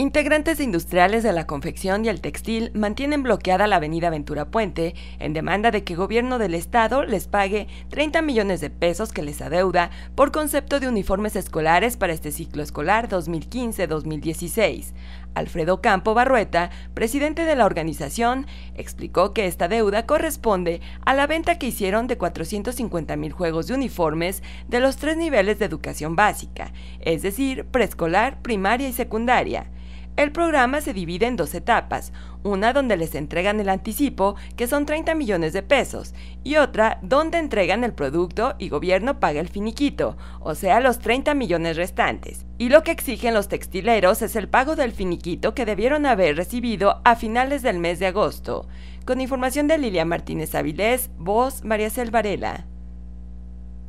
Integrantes industriales de la confección y el textil mantienen bloqueada la avenida Ventura Puente en demanda de que el gobierno del estado les pague 30 millones de pesos que les adeuda por concepto de uniformes escolares para este ciclo escolar 2015-2016. Alfredo Campo Barrueta, presidente de la organización, explicó que esta deuda corresponde a la venta que hicieron de 450 mil juegos de uniformes de los tres niveles de educación básica, es decir, preescolar, primaria y secundaria. El programa se divide en dos etapas, una donde les entregan el anticipo, que son 30 millones de pesos, y otra donde entregan el producto y gobierno paga el finiquito, o sea, los 30 millones restantes. Y lo que exigen los textileros es el pago del finiquito que debieron haber recibido a finales del mes de agosto. Con información de Lilia Martínez Avilés, voz María Selvarela.